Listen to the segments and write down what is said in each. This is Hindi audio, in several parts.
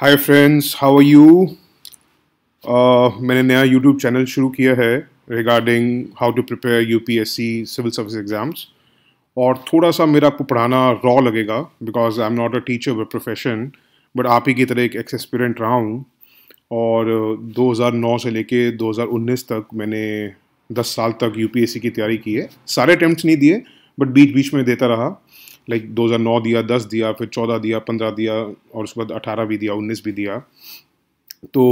hi friends how are you मैंने नया यूट्यूब चैनल शुरू किया है regarding how to prepare UPSC civil service exams और थोड़ा सा मेरा आपको पढ़ाना रॉ लगेगा because I am not a teacher by profession but आप ही की तरह एक एक्सपीरियंट रहा हूँ और 2009 uh, से लेके 2019 तक मैंने 10 साल तक यूपीएससी की तैयारी की है सारे अटैम्प्ट नहीं दिए बट बीच बीच में देता रहा लाइक दो हज़ार नौ दिया दस दिया फिर चौदह दिया पंद्रह दिया और उसके बाद अठारह भी दिया उन्नीस भी दिया तो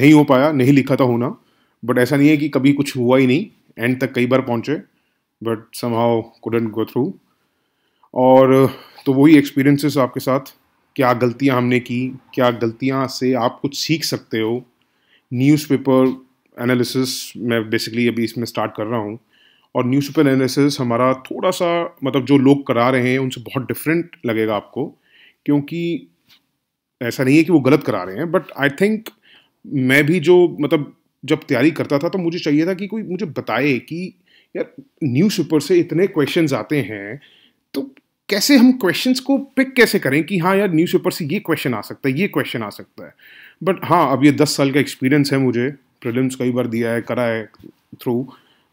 नहीं हो पाया नहीं लिखा था होना बट ऐसा नहीं है कि कभी कुछ हुआ ही नहीं एंड तक कई बार पहुँचे but somehow couldn't go through और तो वही एक्सपीरियंसेस आपके साथ क्या गलतियाँ हमने की क्या गलतियाँ से आप कुछ सीख सकते हो न्यूज़पेपर एनालिसिस मैं बेसिकली अभी इसमें स्टार्ट कर रहा हूँ और न्यूज़ पेपर एनालिसिस हमारा थोड़ा सा मतलब जो लोग करा रहे हैं उनसे बहुत डिफरेंट लगेगा आपको क्योंकि ऐसा नहीं है कि वो गलत करा रहे हैं बट आई थिंक मैं भी जो मतलब जब तैयारी करता था तो मुझे चाहिए था कि कोई मुझे बताए कि यार न्यूज़ पेपर से इतने क्वेश्चंस आते हैं तो कैसे हम क्वेश्चंस को पिक कैसे करें कि हाँ यार न्यूज़ पेपर से ये क्वेश्चन आ सकता है ये क्वेश्चन आ सकता है बट हाँ अब ये दस साल का एक्सपीरियंस है मुझे प्रिलिम्स कई बार दिया है करा है थ्रू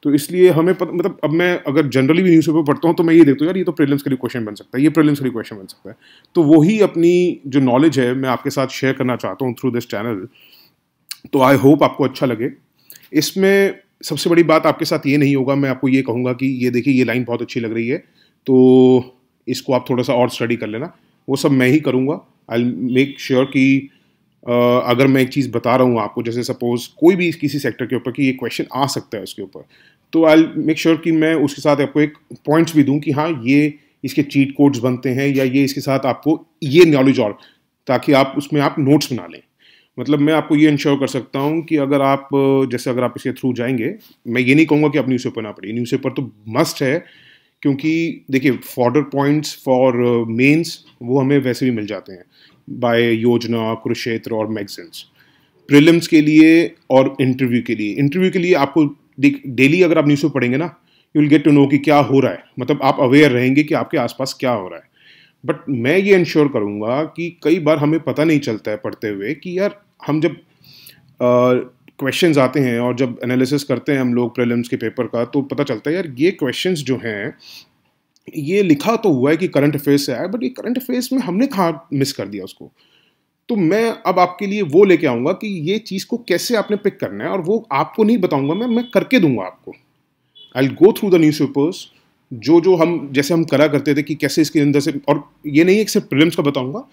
तो इसलिए हमें पत, मतलब अब मैं अगर जनरली भी न्यूज़पेपर पढ़ता हूँ तो मैं ये देखता हूँ यार ये तो प्रीलिम्स के लिए क्वेश्चन बन सकता है ये प्रीलिम्स के लिए क्वेश्चन बन सकता है तो वही अपनी जो नॉलेज है मैं आपके साथ शेयर करना चाहता हूँ थ्रू दिस चैनल तो आई होप आपको अच्छा लगे इसमें सबसे बड़ी बात आपके साथ ये नहीं होगा मैं आपको ये कहूँगा कि ये देखिए ये लाइन बहुत अच्छी लग रही है तो इसको आप थोड़ा सा और स्टडी कर लेना वो सब मैं ही करूँगा आई मेक श्योर कि अगर मैं एक चीज़ बता रहा हूँ आपको जैसे सपोज़ कोई भी किसी सेक्टर के ऊपर कि ये क्वेश्चन आ सकता है उसके ऊपर तो आई मेक श्योर कि मैं उसके साथ आपको एक पॉइंट्स भी दूँ कि हाँ ये इसके चीट कोड्स बनते हैं या ये इसके साथ आपको ये नॉलेज और ताकि आप उसमें आप नोट्स बना लें मतलब मैं आपको ये इंश्योर कर सकता हूँ कि अगर आप जैसे अगर आप इसके थ्रू जाएंगे मैं ये नहीं कहूँगा कि आप न्यूज़पेपर ना पढ़िए न्यूज़पेपर तो मस्ट है क्योंकि देखिए फॉर्डर पॉइंट्स फॉर मेन्स वो हमें वैसे भी मिल जाते हैं बाय योजना कुरुक्षेत्र और मैगजीन्स प्रिलिम्स के लिए और इंटरव्यू के लिए इंटरव्यू के लिए आपको डेली अगर आप न्यूज़ पढ़ेंगे ना you will get to know कि क्या हो रहा है मतलब आप अवेयर रहेंगे कि आपके आसपास क्या हो रहा है बट मैं ये इंश्योर करूँगा कि कई बार हमें पता नहीं चलता है पढ़ते हुए कि यार हम जब uh, आते हैं और जब एनालिसिस करते हैं हम लोग प्रिलिम्स के पेपर का तो पता चलता है यार ये क्वेश्चंस जो हैं ये लिखा तो हुआ है कि करंट अफेयर्स से आया बट ये करंट अफेयर्स में हमने कहाँ मिस कर दिया उसको तो मैं अब आपके लिए वो लेके आऊँगा कि ये चीज़ को कैसे आपने पिक करना है और वो आपको नहीं बताऊँगा मैं मैं करके दूंगा आपको I go through the newspapers जो जो हम जैसे हम करा करते थे कि कैसे इसके अंदर से और ये नहीं है कि सिर्फ प्रिलिम्स का बताऊंगा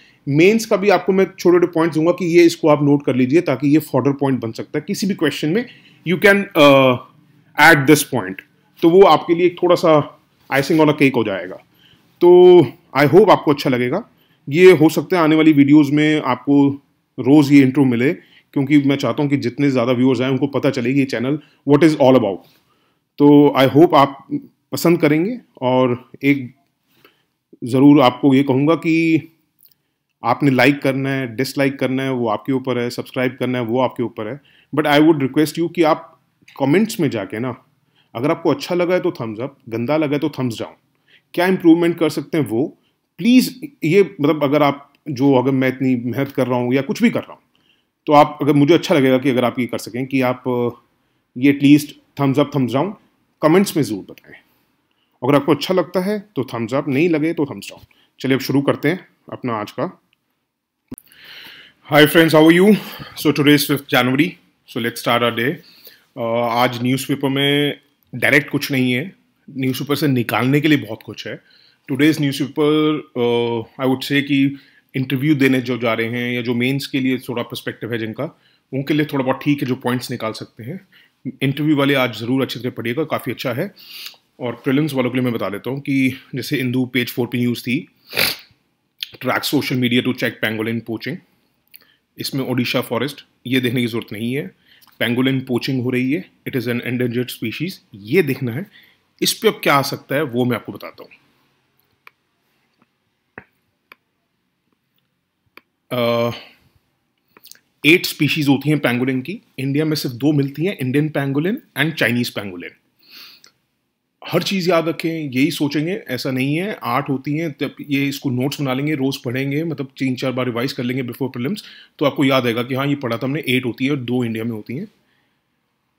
मेंस का भी आपको मैं छोटे छोटे पॉइंट्स दूंगा कि ये इसको आप नोट कर लीजिए ताकि ये फॉर्डर पॉइंट बन सकता है किसी भी क्वेश्चन में you can at this point तो वो आपके लिए थोड़ा सा आइसिंग वाला केक हो जाएगा तो आई होप आपको अच्छा लगेगा ये हो सकता है आने वाली वीडियोस में आपको रोज़ ये इंट्रो मिले क्योंकि मैं चाहता हूँ कि जितने ज़्यादा व्यूअर्स आए उनको पता चलेगी ये channel what is all about तो आई होप आप पसंद करेंगे और एक ज़रूर आपको ये कहूँगा कि आपने लाइक करना है डिसलाइक करना है वो आपके ऊपर है सब्सक्राइब करना है वो आपके ऊपर है but I would request you कि आप कमेंट्स में जाके ना अगर आपको अच्छा लगा है तो थम्स अप गंदा लगा है तो थम्स डाउन क्या इम्प्रूवमेंट कर सकते हैं वो प्लीज़ ये मतलब अगर आप जो अगर मैं इतनी मेहनत कर रहा हूँ या कुछ भी कर रहा हूँ तो आप अगर मुझे अच्छा लगेगा कि अगर आप ये कर सकें कि आप ये at least thumbs up thumbs down comments में ज़रूर बताएं अगर आपको अच्छा लगता है तो थम्स अप नहीं लगे तो थम्स डाउन चलिए अब शुरू करते हैं अपना आज का hi friends how you so today is fifth January so let start our day आज न्यूज़पेपर में डायरेक्ट कुछ नहीं है न्यूज़पेपर से निकालने के लिए बहुत कुछ है today's newspaper I would say कि इंटरव्यू देने जो जा रहे हैं या जो मेंस के लिए थोड़ा पर्सपेक्टिव है जिनका उनके लिए थोड़ा बहुत ठीक है जो पॉइंट्स निकाल सकते हैं इंटरव्यू वाले आज ज़रूर अच्छी तरह पढ़िएगा काफ़ी अच्छा है और प्रिलिम्स वालों के लिए मैं बता देता हूँ कि जैसे इंदू पेज फोर पे न्यूज़ थी track social media to check pangolin poaching इसमें ओडिशा फॉरेस्ट ये देखने की ज़रूरत नहीं है पेंगोलिन पोचिंग हो रही है it is an endangered species ये देखना है इस पर अब क्या आ सकता है वो मैं आपको बताता हूँ एट uh, स्पीशीज होती हैं पैंगोलिन की इंडिया में सिर्फ दो मिलती हैं Indian pangolin and Chinese pangolin हर चीज़ याद रखें यही सोचेंगे ऐसा नहीं है आर्ट होती हैं तब ये इसको नोट्स बना लेंगे रोज़ पढ़ेंगे मतलब तीन चार बार रिवाइज कर लेंगे बिफोर प्रिलिम्स तो आपको याद आएगा कि हाँ ये पढ़ा था हमने एट होती है और दो इंडिया में होती हैं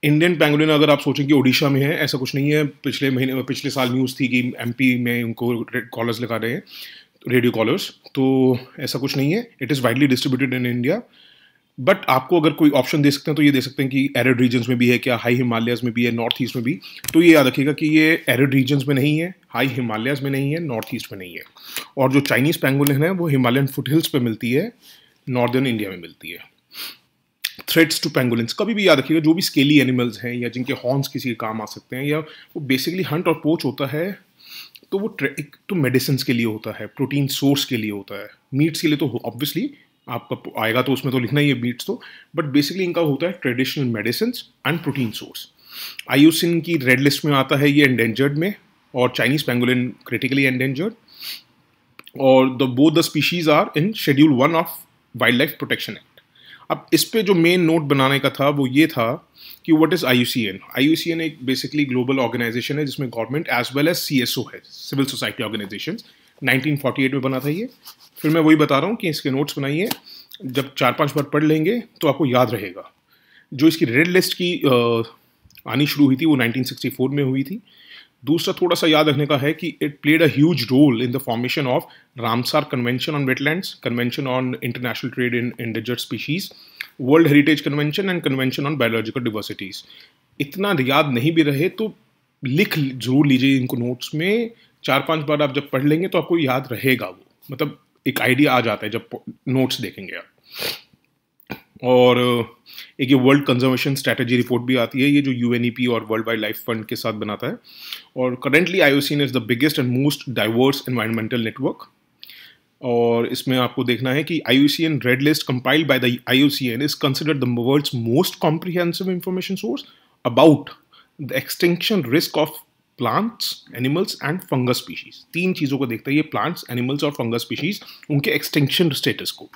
इंडियन पेंगुलिन अगर आप सोचें कि ओडिशा में है ऐसा कुछ नहीं है पिछले महीने पिछले साल न्यूज़ थी कि एमपी में उनको कॉलर्स लगा रहे हैं रेडियो कॉलर्स तो ऐसा कुछ नहीं है it is widely distributed in India but आपको अगर कोई ऑप्शन दे सकते हैं तो ये दे सकते हैं कि एरिड रीजन्स में भी है क्या हाई हिमालयाज़ में भी है नॉर्थ ईस्ट में भी तो ये याद रखिएगा कि ये एरिड रीजन्स में नहीं है हाई हिमालयाज़ में नहीं है नॉर्थ ईस्ट में नहीं है और जो चाइनीज़ पैंगोलिन है वो हिमालयन फुटहिल्स पर मिलती है नॉर्दर्न इंडिया में मिलती है थ्रेड्स टू पेंगुलिन्स कभी भी याद रखिएगा जो भी स्केली एनिमल्स हैं या जिनके हॉर्न्स किसी के काम आ सकते हैं या वो बेसिकली हंट और पोच होता है तो वो एक तो मेडिसिन के लिए होता है प्रोटीन सोर्स के लिए होता है मीट्स के लिए तो ऑब्वियसली आपका आएगा तो उसमें तो लिखना ही है बीट्स तो बट बेसिकली इनका होता है traditional medicine and protein source IUCN की रेड लिस्ट में आता है ये एंडेंजर्ड में और चाइनीज पेंगुलिन क्रिटिकली एंडेंजर्ड और the both the species are in schedule one of wildlife protection act अब इस पर जो मेन नोट बनाने का था वो ये था कि what is I U C N I U C N एक बेसिकली ग्लोबल ऑर्गेनाइजेशन है जिसमें government as well as C S O है सिविल सोसाइटी ऑर्गेनाइजेशन 1948 में बना था ये फिर मैं वही बता रहा हूँ कि इसके नोट्स बनाइए जब चार पांच बार पढ़ लेंगे तो आपको याद रहेगा जो इसकी रेड लिस्ट की आनी शुरू हुई थी वो 1964 में हुई थी दूसरा थोड़ा सा याद रखने का है कि it played a huge role in the formation of Ramsar convention on wetlands convention on international trade in endangered species world heritage convention and convention on biological diversities इतना याद नहीं भी रहे तो लिख जरूर लीजिए इनको नोट्स में चार पांच बार आप जब पढ़ लेंगे तो आपको याद रहेगा वो मतलब एक आइडिया आ जाता है जब नोट्स देखेंगे आप और एक ये वर्ल्ड कंजर्वेशन स्ट्रैटेजी रिपोर्ट भी आती है ये जो यू e और वर्ल्ड वाइल्ड लाइफ फंड के साथ बनाता है और currently I is the biggest and most diverse environmental network और इसमें आपको देखना है कि I U C N red list compiled by the I U C N is considered the world's most comprehensive information source about the extension risk of plants animals and fungus species तीन चीज़ों को देखता है ये प्लांट्स एनिमल्स और फंगस स्पीशीज उनके एक्सटेंशन स्टेटस को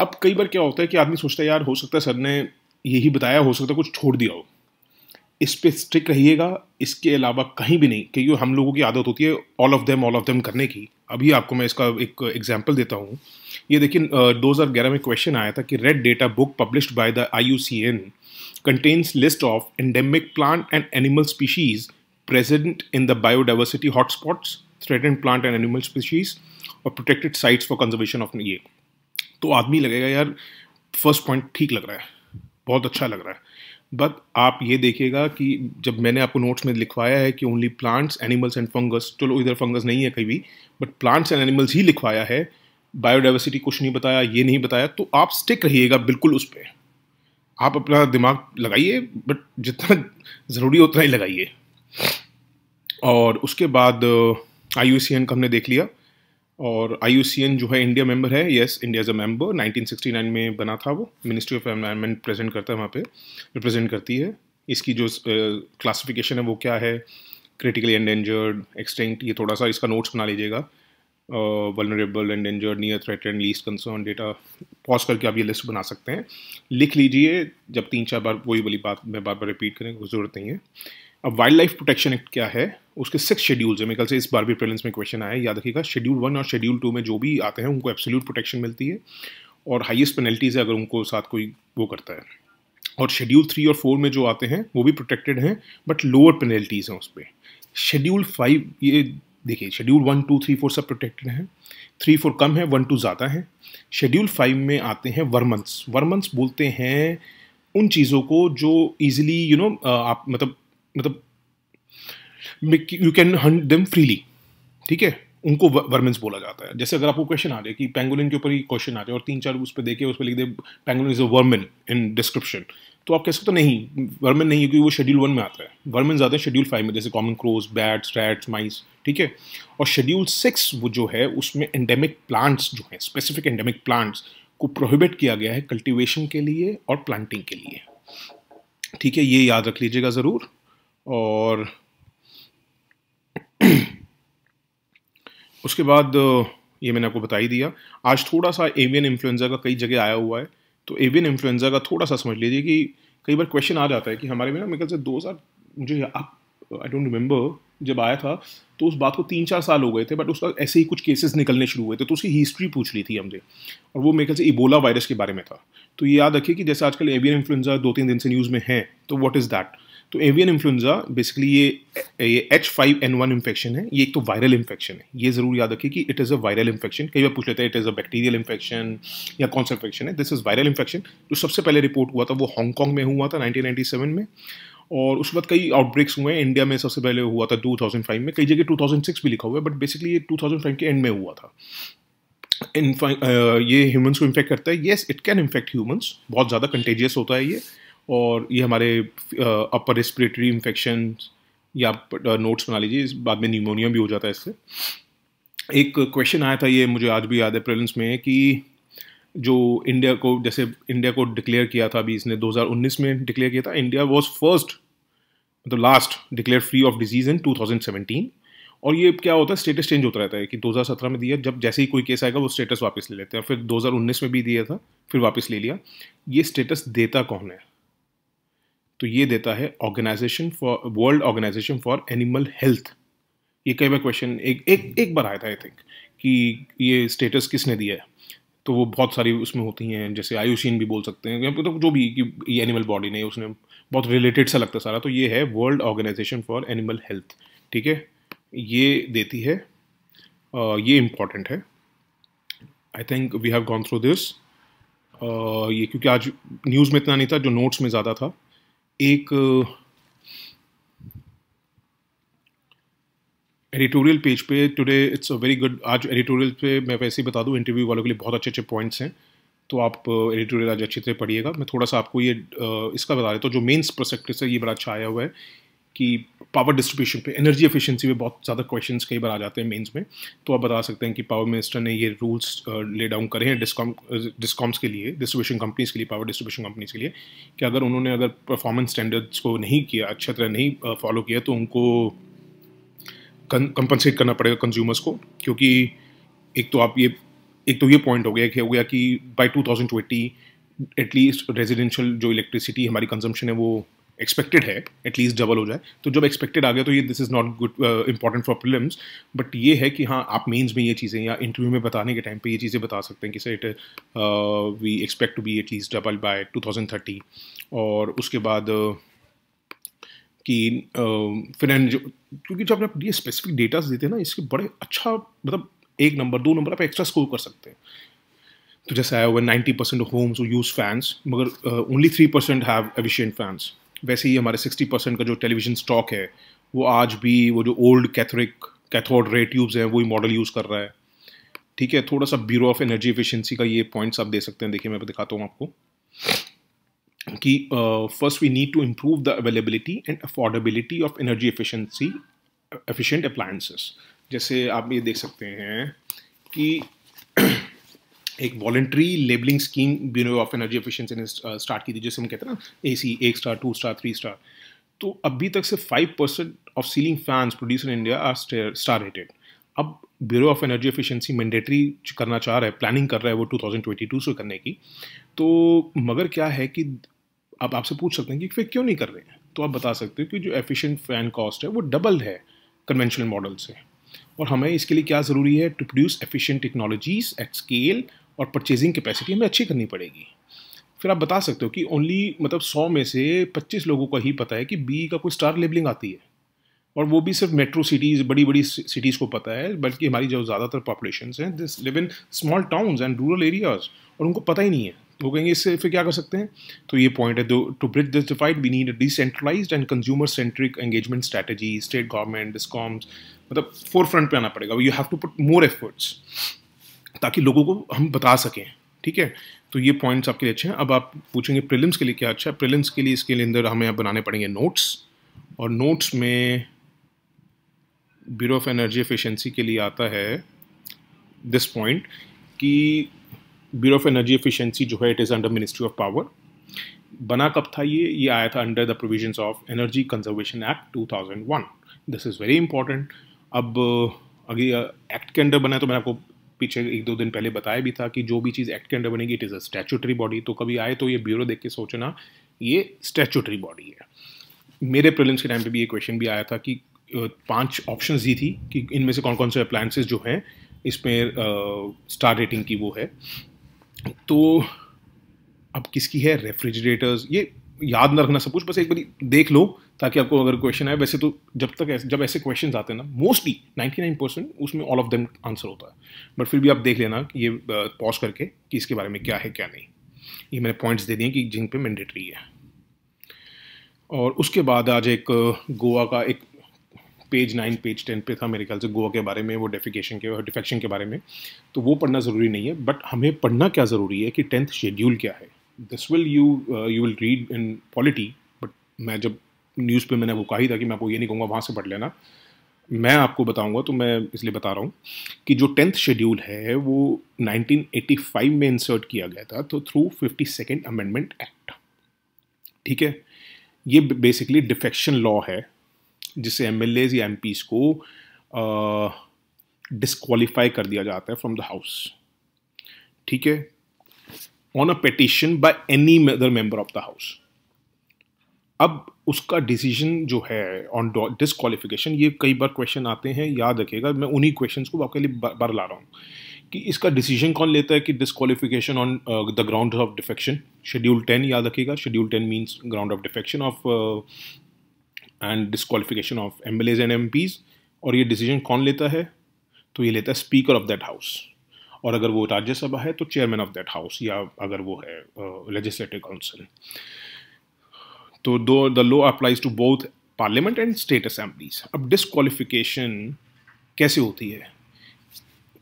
अब कई बार क्या होता है कि आदमी सोचता है यार हो सकता है सर ने यही बताया हो सकता है कुछ छोड़ दिया हो इस पर स्ट्रिक रहिएगा इसके अलावा कहीं भी नहीं क्योंकि हम लोगों की आदत होती है all of them all of them करने की अभी आपको मैं इसका एक एग्जाम्पल देता हूँ ये देखिए दो हज़ार ग्यारह में क्वेश्चन आया था कि red data book publish by the I U C N contains list of endemic plant and animal species present in the biodiversity hotspots threatened plant and animal species और protected sites for conservation of ये तो आदमी लगेगा यार फर्स्ट पॉइंट ठीक लग रहा है बहुत अच्छा लग रहा है बट आप ये देखिएगा कि जब मैंने आपको नोट्स में लिखवाया है कि only plants animals and fungus चलो इधर फंगस नहीं है कहीं भी बट प्लांट्स एंड एनिमल्स ही लिखवाया है बायोडाइवर्सिटी कुछ नहीं बताया ये नहीं बताया तो आप स्टिक रहिएगा बिल्कुल उस पर आप अपना दिमाग लगाइए बट जितना ज़रूरी उतना ही लगाइए और उसके बाद आई यू सी एन का हमने देख लिया और आई जो है इंडिया मेंबर है yes India is a member 1969 में बना था वो मिनिस्ट्री ऑफ एनवायरनमेंट प्रेजेंट करता है वहाँ पे रिप्रेजेंट करती है इसकी जो क्लासिफिकेशन uh, है वो क्या है क्रिटिकली एंडेंजर्ड एक्सटेंट ये थोड़ा सा इसका नोट्स बना लीजिएगा vulnerable endangered near threat and least concern data pause करके आप ये लिस्ट बना सकते हैं लिख लीजिए जब तीन चार बार वही वाली बात मैं बार बार रिपीट करने की जरूरत नहीं है अब वाइल्ड लाइफ प्रोटेक्शन एक्ट क्या है उसके सिक्स शेड्यूल्स हैं मेरे कल से इस बार भी प्रेलेंस में क्वेश्चन आया याद रखिएगा शेड्यूल वन और शेड्यूल टू में जो भी आते हैं उनको एब्सोल्यूट प्रोटेक्शन मिलती है और हाईएस्ट पेनल्टीज है अगर उनको साथ कोई वो करता है और शेड्यूल थ्री और फोर में जो आते हैं वो भी प्रोटेक्टेड हैं बट लोअर पेनल्टीज़ हैं उस पर शेड्यूल फाइव ये देखिए schedule one two three four सब प्रोटेक्टेड हैं थ्री फोर कम है वन टू ज़्यादा है शेड्यूल फाइव में आते हैं वर्मंथ्स वर्मंथ्स बोलते हैं उन चीज़ों को जो ईजिली यू नो आप मतलब मतलब you can hunt them freely ठीक है उनको वर्मेंस बोला जाता है जैसे अगर आपको क्वेश्चन आ जाए कि पेंगुलिन के ऊपर ही क्वेश्चन आ जाए और तीन चार उस पर देखे उस पर लिख दे pangolin is a vermin in description तो आप कह सकते हो नहीं वर्मेन नहीं है क्योंकि वो शेड्यूल वन में आता है वर्मेन ज़्यादा शेड्यूल फाइव में जैसे common crows bats rats mice ठीक है और शेड्यूल सिक्स वो जो है उसमें एंडेमिक प्लांट्स जो हैं स्पेसिफिक एंडेमिक प्लांट्स को प्रोहिबिट किया गया है कल्टिवेशन के लिए और प्लांटिंग के लिए ठीक है ये याद रख लीजिएगा ज़रूर और उसके बाद ये मैंने आपको बता ही दिया आज थोड़ा सा एवियन इन्फ्लुएंजा का कई जगह आया हुआ है तो एवियन इन्फ्लुएंजा का थोड़ा सा समझ लीजिए कि कई बार क्वेश्चन आ जाता है कि हमारे में ना मेरे ख्याल से दो हज़ार मुझे आप आई डोंट रिमेंबर जब आया था तो उस बात को तीन चार साल हो गए थे बट उसका ऐसे ही कुछ केसेस निकलने शुरू हुए थे तो उसकी हिस्ट्री पूछ ली थी हमने और वो मेरे ख्याल से इबोला वायरस के बारे में था तो ये याद रखिए कि जैसे आजकल एवियन इन्फ्लुएंजा दो तीन दिन से न्यूज़ में है तो वॉट इज़ दैट तो एवियन इन्फ्लुएंजा बेसिकली ये ये H five N one infection है ये एक तो वायरल इन्फेक्शन है ये ज़रूर याद रखिए कि it is a viral infection कई बार पूछ लेते हैं it is a bacterial infection या कौन सा इन्फेक्शन है दिस इज़ वायरल इन्फेक्शन जो सबसे पहले रिपोर्ट हुआ था वो हांगकॉन्ग में हुआ था नाइनटीन में और उसके बाद कई आउटब्रेक्स हुए हैं इंडिया में सबसे पहले हुआ था 2005 में कई जगह 2006 भी लिखा हुआ है बट बेसिकली ये 2005 के एंड में हुआ था इन ये ह्यूमंस को इन्फेक्ट करता है yes it can infect humans बहुत ज़्यादा कंटेजियस होता है ये और ये हमारे अपर रेस्पिरेटरी इन्फेक्शन या नोट्स बना लीजिए इस बाद में न्यूमोनिया भी हो जाता है इससे एक क्वेश्चन आया था ये मुझे आज भी याद है प्रेलेंस में कि जो इंडिया को जैसे इंडिया को डिक्लेयर किया था अभी इसने 2019 में डिक्लेयर किया था इंडिया वाज फर्स्ट मतलब last declare free of disease in 2017 और ये क्या होता है स्टेटस चेंज होता रहता है कि 2017 में दिया जब जैसे ही कोई केस आएगा वो स्टेटस वापस ले लेते हैं फिर 2019 में भी दिया था फिर वापस ले लिया ये स्टेटस देता कौन है तो ये देता है organization for world organisation for animal health ये कई बार क्वेश्चन एक एक एक बार आया था आई थिंक कि ये स्टेटस किसने दिया है तो वो बहुत सारी उसमें होती हैं जैसे आयुषीन भी बोल सकते हैं तो जो भी कि ये एनिमल बॉडी ने उसने बहुत रिलेटेड सा लगता सारा तो ये है world organisation for animal health ठीक है ये देती है ये इम्पॉर्टेंट है I think we have gone through this ये क्योंकि आज न्यूज़ में इतना नहीं था जो नोट्स में ज़्यादा था एक एडिटोरियल पेज पे today it's a very good आज एडिटोरियल पे मैं वैसे ही बता दूं इंटरव्यू वालों के लिए बहुत अच्छे अच्छे पॉइंट्स हैं तो आप एडिटोरियल uh, आज अच्छी तरह पढ़िएगा मैं थोड़ा सा आपको ये uh, इसका बता देता हूँ जो मेन्स प्रस्पेक्टिव से ये बड़ा अच्छा आया हुआ है कि पावर डिस्ट्रीब्यूशन पे एनर्जी एफिशिएंसी पे बहुत ज़्यादा क्वेश्चंस कई बार आ जाते हैं मेंस में तो आप बता सकते हैं कि पावर मिनिस्टर ने ये रूल्स ले डाउन करे हैं डिस्कॉम डिस्कॉम्स के लिए डिस्ट्रीब्यूशन कंपनीज के लिए पावर डिस्ट्रीब्यूशन कंपनीज के लिए कि अगर उन्होंने अगर परफॉर्मेंस स्टैंडर्ड्स को नहीं किया अच्छा तरह नहीं फॉलो किया तो उनको कंपनसेट करना पड़ेगा कंज्यूमर्स को क्योंकि एक तो आप ये एक तो ये पॉइंट हो गया कि हो गया कि by two thousand twenty at least residential जो इलेक्ट्रिसिटी हमारी कंजम्पशन है वो एक्सपेक्टेड है एटलीस्ट डबल हो जाए तो जब एक्सपेक्टेड आ गया तो ये this is not good important for prelims but ये है कि हाँ आप मेंस में ये चीज़ें या इंटरव्यू में बताने के टाइम पे ये चीज़ें बता सकते हैं कि sir it we expect to be at least double by 2030 और उसके बाद uh, कि uh, फिर क्योंकि जब आप ये स्पेसिफिक डेटा देते हैं ना इसके बड़े अच्छा मतलब एक नंबर दो नंबर आप एक्स्ट्रा स्कोर कर सकते हैं तो जैसे आया हुआ ninety percent homes use fans मगर only three percent have efficient fans वैसे ही हमारे सिक्सटी परसेंट का जो टेलीविज़न स्टॉक है वो आज भी वो जो old catholic cathode ray tubes हैं वही मॉडल यूज़ कर रहा है ठीक है थोड़ा सा ब्यूरो ऑफ एनर्जी एफिशिएंसी का ये पॉइंट्स आप दे सकते हैं देखिए मैं दिखाता हूँ आपको कि first we need to improve the availability and affordability of energy efficiency efficient appliances जैसे आप ये देख सकते हैं कि एक voluntary labelling scheme bureau of energy efficiency ने स्टार्ट uh, की थी जैसे हम कहते हैं ना ए सी एक star two star three star तो अभी तक से five percent of ceiling fans produce in India are star rated अब bureau of energy efficiency mandatory करना चाह रहा है प्लानिंग कर रहा है वो 2022 से करने की तो मगर क्या है कि अब आपसे पूछ सकते हैं कि फिर क्यों नहीं कर रहे हैं तो आप बता सकते हो कि जो एफिशिएंट फैन कॉस्ट है वो डबल है कन्वेंशनल मॉडल से और हमें इसके लिए क्या ज़रूरी है to produce efficient technologies at scale और परचेजिंग कैपेसिटी हमें अच्छी करनी पड़ेगी फिर आप बता सकते हो कि ओनली मतलब सौ में से पच्चीस लोगों का ही पता है कि बी का कोई स्टार लेबलिंग आती है और वो भी सिर्फ मेट्रो सिटीज़ बड़ी बड़ी सिटीज़ को पता है बल्कि हमारी जो ज़्यादातर पॉपुलेशन हैं this live in small towns and rural areas और उनको पता ही नहीं है वो कहेंगे इससे फिर क्या कर सकते हैं तो ये पॉइंट है दो टू ब्रिज दिस डिफाइड we need decentralise and consumer centric engagement strategy state government discoms मतलब फोर फ्रंट पर आना पड़ेगा you have to put more efforts ताकि लोगों को हम बता सकें ठीक है तो ये पॉइंट्स आपके लिए अच्छे हैं अब आप पूछेंगे प्रिलिम्स के लिए क्या अच्छा है प्रिलिम्स के लिए इसके लिए अंदर हमें बनाने पड़ेंगे नोट्स और नोट्स में ब्यूरो ऑफ एनर्जी एफिशिएंसी के लिए आता है दिस पॉइंट कि ब्यूरो ऑफ एनर्जी एफिशिएंसी जो है it is under ministry of power बना कब था ये ये आया था under the provisions of energy conservation act 2001 this is very important अब अगर एक्ट uh, के अंडर बना है तो मैंने आपको पीछे एक दो दिन पहले बताया भी था कि जो भी चीज़ एक्ट के अंडर बनेगी it is a statutory body तो कभी आए तो ये ब्यूरो देख के सोचना ये स्टैचुटरी बॉडी है मेरे प्रिलिम्स के टाइम पे भी ये क्वेश्चन भी आया था कि पांच ऑप्शंस दी थी कि इनमें से कौन कौन से अप्लायंसेस जो हैं इसमें स्टार रेटिंग की वो है तो अब किसकी है रेफ्रिजरेटर्स ये याद ना रखना सब कुछ बस एक बार देख लो ताकि आपको अगर क्वेश्चन आए वैसे तो जब तक ऐसे जब ऐसे क्वेश्चन आते हैं ना मोस्टली 99 परसेंट उसमें ऑल ऑफ देम आंसर होता है बट फिर भी आप देख लेना कि ये पॉज करके कि इसके बारे में क्या है क्या नहीं ये मैंने पॉइंट्स दे दिए कि जिन पे मैंडेटरी है और उसके बाद आज एक गोवा का एक पेज नाइन पेज टेन पे था मेरे ख्याल से गोवा के बारे में वो डेफिकेशन के डिफेक्शन के बारे में तो वो पढ़ना ज़रूरी नहीं है बट हमें पढ़ना क्या ज़रूरी है कि टेंथ शेड्यूल क्या है this will you you will read in polity but मैं जब न्यूज़ पे मैंने वो कहा ही था कि मैं आपको ये नहीं कहूँगा वहाँ से पढ़ लेना मैं आपको बताऊँगा तो मैं इसलिए बता रहा हूँ कि जो टेंथ शेड्यूल है वो 1985 में इंसर्ट किया गया था तो through fifty second amendment act ठीक है ये बेसिकली डिफेक्शन लॉ है जिससे एम एल एज या एम पीज को डिसक्वालीफाई uh, कर दिया जाता है फ्रॉम द हाउस ठीक है on a petition by any other member of the house अब उसका डिसीजन जो है ऑन डिसक्वालिफिकेशन ये कई बार क्वेश्चन आते हैं याद रखिएगा मैं उन्हीं क्वेश्चन को आपके लिए बार, बार ला रहा हूँ कि इसका डिसीजन कौन लेता है कि disqualification on the ground of defection schedule ten याद रखिएगा schedule ten means ground of defection of and disqualification of M L As and M Ps और ये डिसीजन कौन लेता है तो ये लेता है स्पीकर ऑफ दैट हाउस और अगर वो राज्यसभा है तो चेयरमैन ऑफ दैट हाउस या अगर वो है लेजिस्लेटिव uh, काउंसिल तो दो the law applies to both parliament and state assemblies अब डिसक्वालिफिकेशन कैसे होती है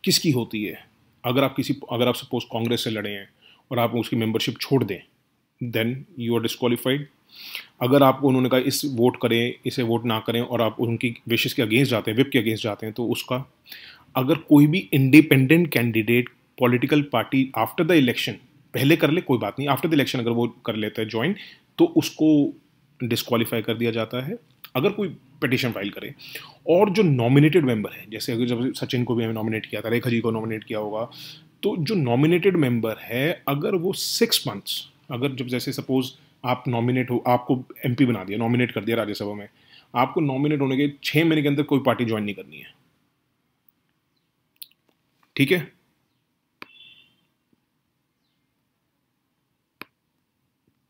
किसकी होती है अगर आप किसी अगर आप सपोज कांग्रेस से लड़े हैं और आप उसकी मेंबरशिप छोड़ दें देन यू आर डिस्कालीफाइड अगर आप उन्होंने कहा इस वोट करें इसे वोट ना करें और आप उनकी विशेष के अगेंस्ट जाते हैं विप के अगेंस्ट जाते हैं तो उसका अगर कोई भी independent candidate political party after the election पहले कर ले कोई बात नहीं आफ्टर द इलेक्शन अगर वो कर लेता है ज्वाइन तो उसको डिस्कवालीफाई कर दिया जाता है अगर कोई पिटिशन फाइल करे और जो नॉमिनेटेड मेंबर है जैसे अगर जब सचिन को भी हमें नॉमिनेट किया था रेखा जी को नॉमिनेट किया होगा तो जो नॉमिनेटेड मेंबर है अगर वो सिक्स मंथ्स अगर जब जैसे सपोज आप नॉमिनेट हो आपको एमपी बना दिया नॉमिनेट कर दिया राज्यसभा में आपको नॉमिनेट होने के छः महीने के अंदर कोई पार्टी ज्वाइन नहीं करनी है ठीक है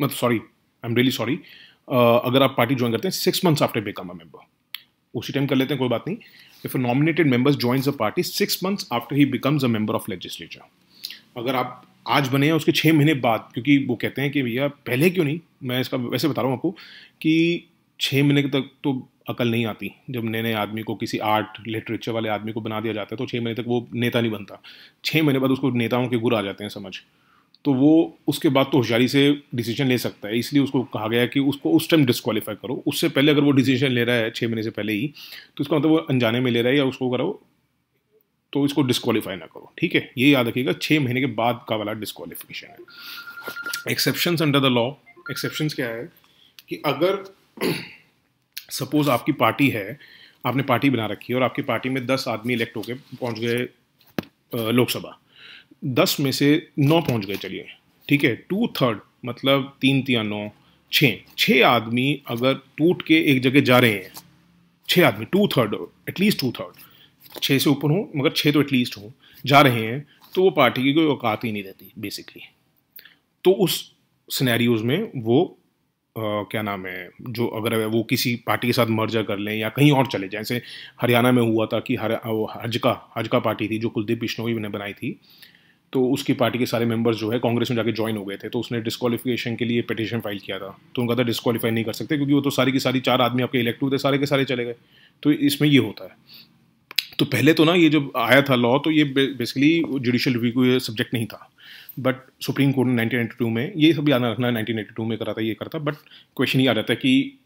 मतलब sorry I am really sorry अगर आप पार्टी ज्वाइन करते हैं six months after become a member उसी टाइम कर लेते हैं कोई बात नहीं if a nominated members joins a party six months after he becomes a member of legislature अगर आप आज बने हैं उसके छः महीने बाद क्योंकि वो कहते हैं कि भैया पहले क्यों नहीं मैं इसका वैसे बता रहा हूँ आपको कि छः महीने तक तो अकल नहीं आती जब नए नए आदमी को किसी आर्ट लिटरेचर वाले आदमी को बना दिया जाता है तो छः महीने तक वो नेता नहीं बनता छः महीने बाद उसको नेताओं के गुर आ जाते हैं समझ तो वो उसके बाद तो होशियारी से डिसीजन ले सकता है इसलिए उसको कहा गया कि उसको उस टाइम डिस्कवालीफाई करो उससे पहले अगर वो डिसीजन ले रहा है छः महीने से पहले ही तो उसका मतलब वो अनजाने में ले रहा है या उसको करो तो इसको डिस्कवालीफाई ना करो ठीक है ये याद रखिएगा छः महीने के बाद का वाला डिस्कवालीफिकेशन है exception under the law exception क्या है कि अगर सपोज आपकी पार्टी है आपने पार्टी बना रखी है और आपकी पार्टी में दस आदमी इलेक्ट होकर पहुंच गए लोकसभा दस में से नौ पहुंच गए चलिए ठीक है टू थर्ड मतलब तीन तिया नौ छः छः आदमी अगर टूट के एक जगह जा रहे हैं छः आदमी two third at least two third छः से ऊपर हो मगर छः तो एटलीस्ट हो जा रहे हैं तो वो पार्टी की कोई औकात ही नहीं रहती बेसिकली तो उस सिनेरियोज में वो क्या नाम है जो अगर वो किसी पार्टी के साथ मर्जर कर लें या कहीं और चले जैसे हरियाणा में हुआ था कि हर वो हजका हजका पार्टी थी जो कुलदीप बिश्नोई ने बनाई थी तो उसकी पार्टी के सारे मेंबर्स जो है कांग्रेस में जाके ज्वाइन हो गए थे तो उसने डिस्कालिफिकेशन के लिए पिटिशन फाइल किया था तो उनका था तो डिस्कालीफाई नहीं कर सकते क्योंकि वो तो सारी की सारी चार आदमी आपके इलेक्ट हुए थे सारे के सारे चले गए तो इसमें ये होता है तो पहले तो ना ये जब आया था लॉ तो ये बेसिकली जुडिशल रिव्यू को सब्जेक्ट नहीं था बट सुप्रीम कोर्ट ने टू में ये सब याद रखना नाइनटीन टू में करा था ये करता बट क्वेश्चन ये आ जाता है कि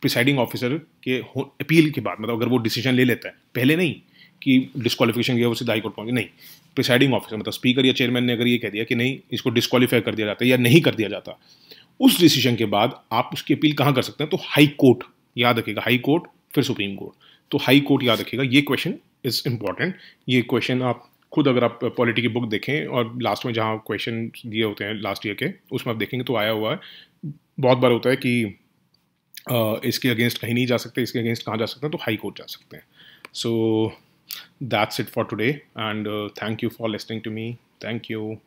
प्रिसाइडिंग ऑफिसर के अपील के बाद मतलब अगर वो डिसीजन ले लेता है पहले नहीं कि डिस्कवालिफिकेशन गया वो सीधा हाईकोर्ट पहुंचे नहीं प्रिसाइडिंग ऑफिसर मतलब स्पीकर या चेयरमैन ने अगर ये कह दिया कि नहीं इसको डिस्कवालीफाई कर दिया जाता है या नहीं कर दिया जाता उस डिसीजन के बाद आप उसकी अपील कहाँ कर सकते हैं तो हाई कोर्ट याद रखेगा हाई कोर्ट फिर सुप्रीम कोर्ट तो हाई कोर्ट याद रखेगा ये क्वेश्चन इज इम्पॉर्टेंट ये क्वेश्चन आप खुद अगर आप पॉलिटी की बुक देखें और लास्ट में जहाँ क्वेश्चन दिए होते हैं लास्ट ईयर के उसमें आप देखेंगे तो आया हुआ है बहुत बार होता है कि इसके अगेंस्ट कहीं नहीं जा सकते इसके अगेंस्ट कहाँ जा सकते हैं तो हाई कोर्ट जा सकते हैं so that's it for today and thank you for listening to me thank you